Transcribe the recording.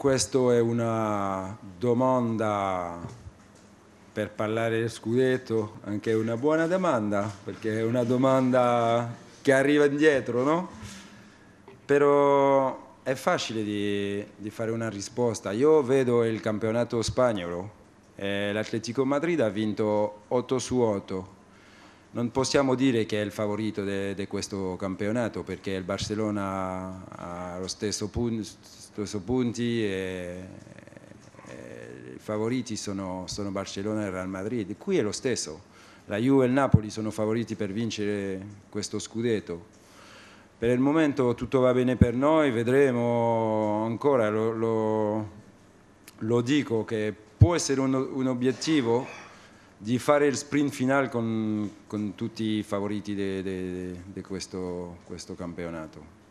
Questa è una domanda per parlare del scudetto, anche una buona domanda, perché è una domanda che arriva indietro, no? Però è facile di, di fare una risposta. Io vedo il campionato spagnolo, eh, l'Atletico Madrid ha vinto 8 su 8 non possiamo dire che è il favorito di questo campionato perché il Barcellona ha lo stesso, pun stesso punti e, e, i favoriti sono, sono, Barcellona e Real Madrid. Qui è lo stesso, la Juve e il Napoli sono favoriti per vincere questo scudetto. Per il momento tutto va bene per noi, vedremo ancora, lo, lo, lo dico che può essere un, un obiettivo di fare il sprint finale con, con tutti i favoriti di questo, questo campionato.